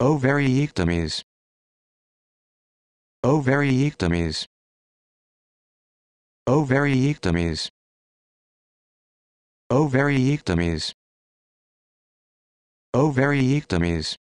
Ovaryectomies. Ovaryectomies. Ovaryectomies. Ovaryectomies. Ovaryectomies.